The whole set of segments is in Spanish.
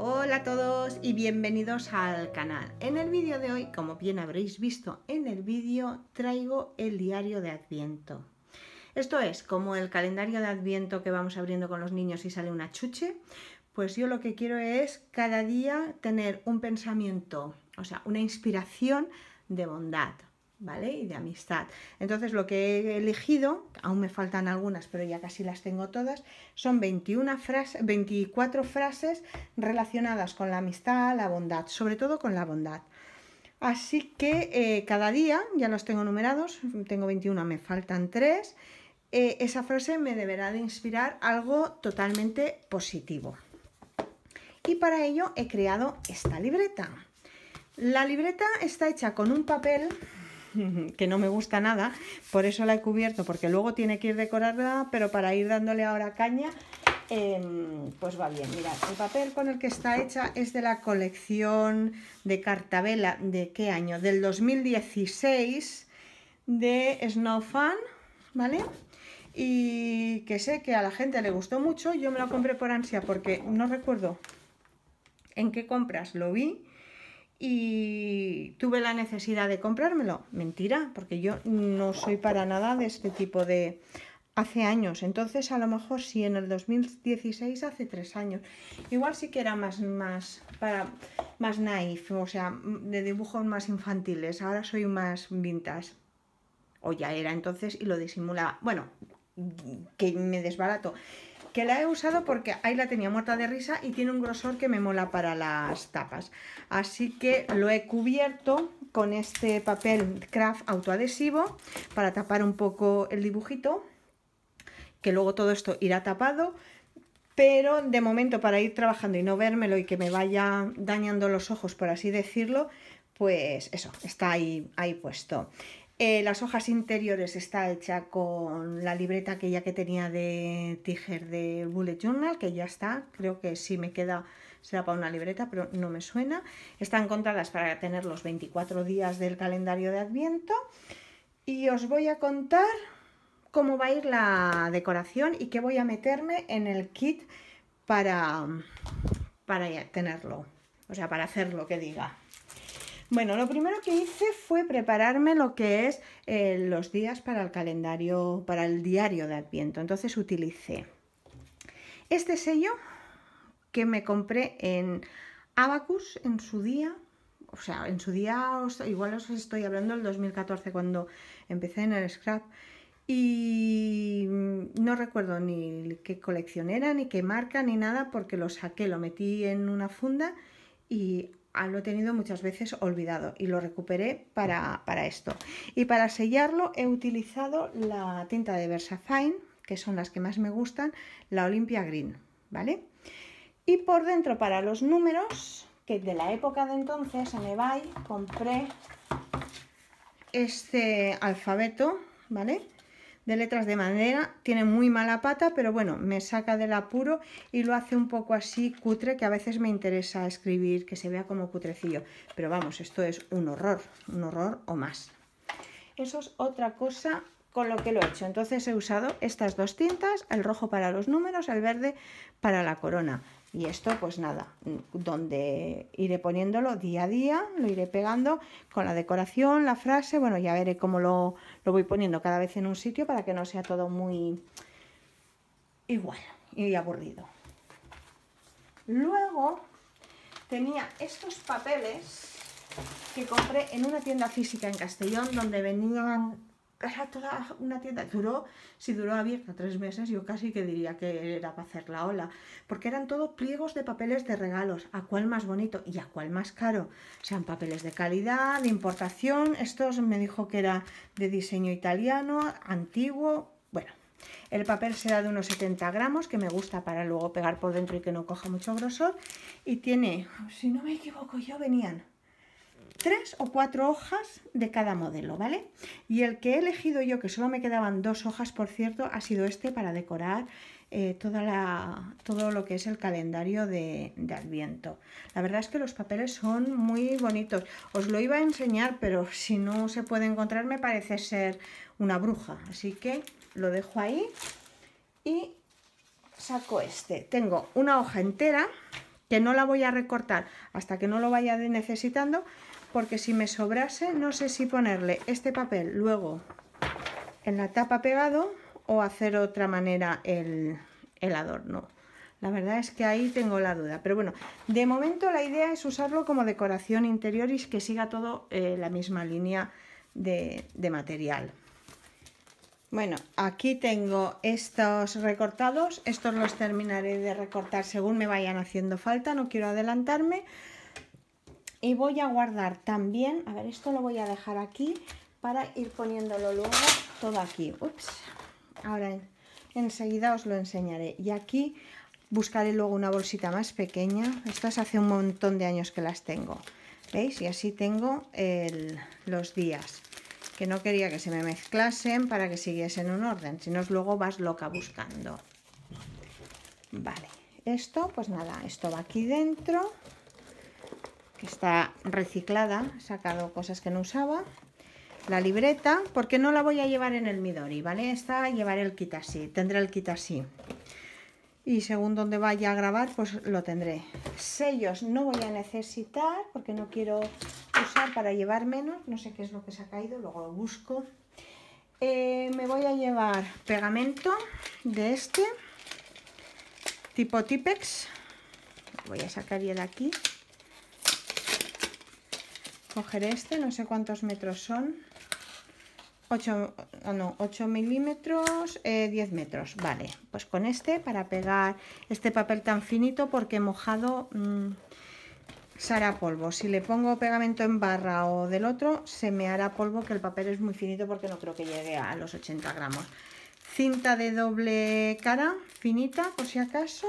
Hola a todos y bienvenidos al canal. En el vídeo de hoy, como bien habréis visto en el vídeo, traigo el diario de Adviento. Esto es como el calendario de Adviento que vamos abriendo con los niños y sale una chuche. Pues yo lo que quiero es cada día tener un pensamiento, o sea, una inspiración de bondad, ¿vale? Y de amistad. Entonces lo que he elegido, aún me faltan algunas, pero ya casi las tengo todas, son 21 24 frases relacionadas con la amistad, la bondad, sobre todo con la bondad. Así que eh, cada día, ya los tengo numerados, tengo 21, me faltan 3, eh, esa frase me deberá de inspirar algo totalmente positivo. Y para ello he creado esta libreta. La libreta está hecha con un papel que no me gusta nada, por eso la he cubierto, porque luego tiene que ir decorada, pero para ir dándole ahora caña, em, pues va bien. Mirad, el papel con el que está hecha es de la colección de Cartabela, ¿de qué año? Del 2016, de Snow ¿vale? Y que sé que a la gente le gustó mucho, yo me lo compré por ansia, porque no recuerdo en qué compras lo vi, y tuve la necesidad de comprármelo. Mentira, porque yo no soy para nada de este tipo de... Hace años, entonces a lo mejor sí, en el 2016, hace tres años. Igual sí que era más, más, para, más naif, o sea, de dibujos más infantiles. Ahora soy más vintage. O ya era entonces y lo disimulaba. Bueno, que me desbarato que la he usado porque ahí la tenía muerta de risa y tiene un grosor que me mola para las tapas. Así que lo he cubierto con este papel craft autoadhesivo para tapar un poco el dibujito, que luego todo esto irá tapado. Pero de momento para ir trabajando y no vérmelo y que me vaya dañando los ojos, por así decirlo, pues eso, está ahí, ahí puesto. Eh, las hojas interiores está hecha con la libreta que ya que tenía de Tiger de Bullet Journal, que ya está, creo que si me queda será para una libreta, pero no me suena. Están contadas para tener los 24 días del calendario de Adviento y os voy a contar cómo va a ir la decoración y qué voy a meterme en el kit para, para tenerlo, o sea, para hacer lo que diga. Bueno, lo primero que hice fue prepararme lo que es eh, los días para el calendario, para el diario de Adviento. Entonces utilicé este sello que me compré en Abacus en su día. O sea, en su día, igual os estoy hablando del 2014 cuando empecé en el scrap. Y no recuerdo ni qué colección era, ni qué marca, ni nada, porque lo saqué, lo metí en una funda y Ah, lo he tenido muchas veces olvidado y lo recuperé para, esto. Y para sellarlo he utilizado la tinta de Versafine, que son las que más me gustan, la Olympia Green, ¿vale? Y por dentro para los números, que de la época de entonces en Ebay compré este alfabeto, ¿vale? de letras de madera, tiene muy mala pata, pero bueno, me saca del apuro y lo hace un poco así cutre, que a veces me interesa escribir, que se vea como cutrecillo, pero vamos, esto es un horror, un horror o más. Eso es otra cosa con lo que lo he hecho. Entonces he usado estas dos tintas, el rojo para los números, el verde para la corona. Y esto, pues nada, mm, donde iré poniéndolo día a día, lo iré pegando con la decoración, la frase, bueno, ya veré cómo lo, lo voy poniendo cada vez en un sitio para que no sea todo muy igual y aburrido. Luego tenía estos papeles que compré en una tienda física en Castellón donde venían era toda una tienda. Duró, si duró abierta tres meses, yo casi que diría que era para hacer la ola. Porque eran todos pliegos de papeles de regalos. ¿A cuál más bonito y a cuál más caro? Sean papeles de calidad, de importación. Estos me dijo que era de diseño italiano, antiguo. Bueno, el papel será de unos 70 gramos, que me gusta para luego pegar por dentro y que no coja mucho grosor. Y tiene, si no me equivoco, yo venían tres o cuatro hojas de cada modelo, ¿vale? Y el que he elegido yo, que solo me quedaban dos hojas, por cierto, ha sido este para decorar eh, toda la, todo lo que es el calendario de, de, Adviento. La verdad es que los papeles son muy bonitos. Os lo iba a enseñar, pero si no se puede encontrar me parece ser una bruja. Así que lo dejo ahí y saco este. Tengo una hoja entera que no la voy a recortar hasta que no lo vaya necesitando, porque si me sobrase no sé si ponerle este papel luego en la tapa pegado o hacer otra manera el, el adorno. La verdad es que ahí tengo la duda. Pero bueno, de momento la idea es usarlo como decoración interior y que siga todo eh, la misma línea de, de material. Bueno, aquí tengo estos recortados, estos los terminaré de recortar según me vayan haciendo falta, no quiero adelantarme. Y voy a guardar también, a ver, esto lo voy a dejar aquí para ir poniéndolo luego todo aquí. Ups, ahora enseguida os lo enseñaré. Y aquí buscaré luego una bolsita más pequeña, estas hace un montón de años que las tengo, ¿veis? Y así tengo los días que no quería que se me mezclasen para que siguiesen un orden, si no luego vas loca buscando. Vale, esto, pues nada, esto va aquí dentro, que está reciclada, he sacado cosas que no usaba. La libreta, porque no la voy a llevar en el Midori, ¿vale? Esta llevaré el kit así, tendré el kit así. Y según donde vaya a grabar, pues lo tendré. Sellos no voy a necesitar, porque no quiero usar para llevar menos, no sé qué es lo que se ha caído, luego lo busco. Eh, me voy a llevar pegamento de este, tipo Tipex. Voy a sacar ya de aquí. coger este, no sé cuántos metros son. 8, ah, no, 8 milímetros, 10 eh, metros, vale, pues con este para pegar este papel tan finito porque he mojado mm, se hará polvo. Si le pongo pegamento en barra o del otro, se me hará polvo, que el papel es muy finito porque no creo que llegue a los 80 gramos. Cinta de doble cara, finita, por si acaso.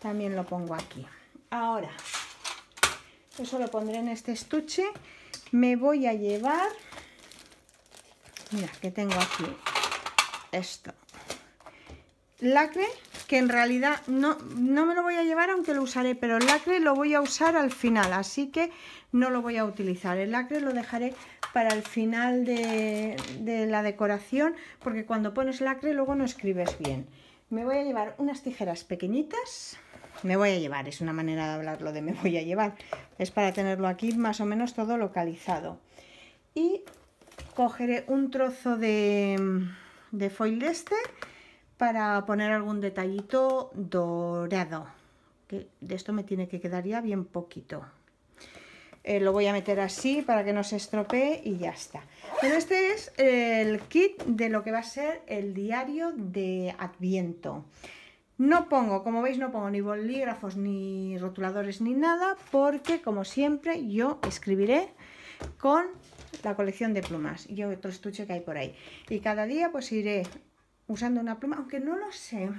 También lo pongo aquí. Ahora, eso lo pondré en este estuche. Me voy a llevar... Mira, que tengo aquí esto. Lacre que en realidad no, no me lo voy a llevar aunque lo usaré, pero el lacre lo voy a usar al final, así que no lo voy a utilizar. El lacre lo dejaré para el final de, la decoración, porque cuando pones lacre luego no escribes bien. Me voy a llevar unas tijeras pequeñitas, me voy a llevar, es una manera de hablarlo de me voy a llevar, es para tenerlo aquí más o menos todo localizado. Y cogeré un trozo de, de foil de este, para poner algún detallito dorado. Que de esto me tiene que quedar ya bien poquito. Eh, lo voy a meter así para que no se estropee y ya está. Pero este es el kit de lo que va a ser el diario de Adviento. No pongo, como veis, no pongo ni bolígrafos, ni rotuladores, ni nada, porque como siempre yo escribiré con la colección de plumas y otro estuche que hay por ahí. Y cada día pues iré usando una pluma, aunque no lo sé.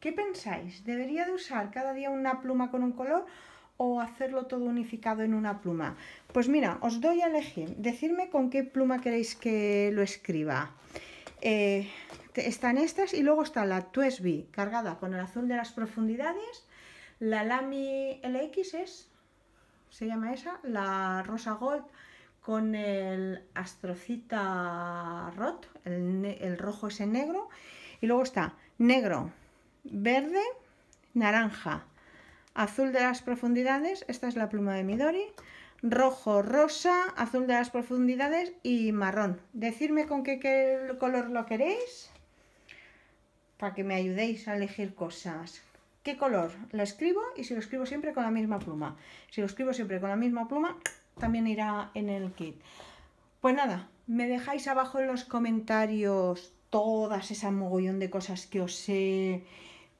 ¿Qué pensáis? ¿Debería de usar cada día una pluma con un color o hacerlo todo unificado en una pluma? Pues mira, os doy a elegir. Decidme con qué pluma queréis que lo escriba. Eh, están estas y luego está la Tuesby cargada con el azul de las profundidades. La Lamy LX es, se llama esa, la Rosa Gold con el astrocita rot, el, rojo ese negro, y luego está negro, verde, naranja, azul de las profundidades, esta es la pluma de Midori, rojo, rosa, azul de las profundidades y marrón. Decidme con qué, qué, color lo queréis para que me ayudéis a elegir cosas. ¿Qué color? Lo escribo y si lo escribo siempre con la misma pluma. Si lo escribo siempre con la misma pluma, también irá en el kit. Pues nada, me dejáis abajo en los comentarios todas esas mogollón de cosas que os he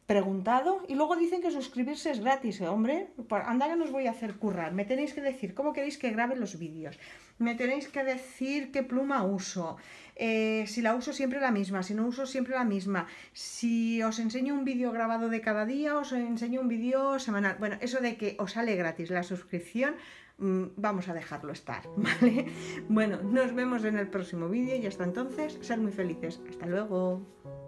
preguntado y luego dicen que suscribirse es gratis, eh, hombre, anda que nos voy a hacer currar, me tenéis que decir cómo queréis que grabe los vídeos, me tenéis que decir qué pluma uso, eh, si la uso siempre la misma, si no uso siempre la misma, si os enseño un vídeo grabado de cada día, os enseño un vídeo semanal, bueno, eso de que os sale gratis la suscripción, mm, vamos a dejarlo estar, ¿vale? Bueno, nos vemos en el próximo vídeo y hasta entonces, ser muy felices, hasta luego.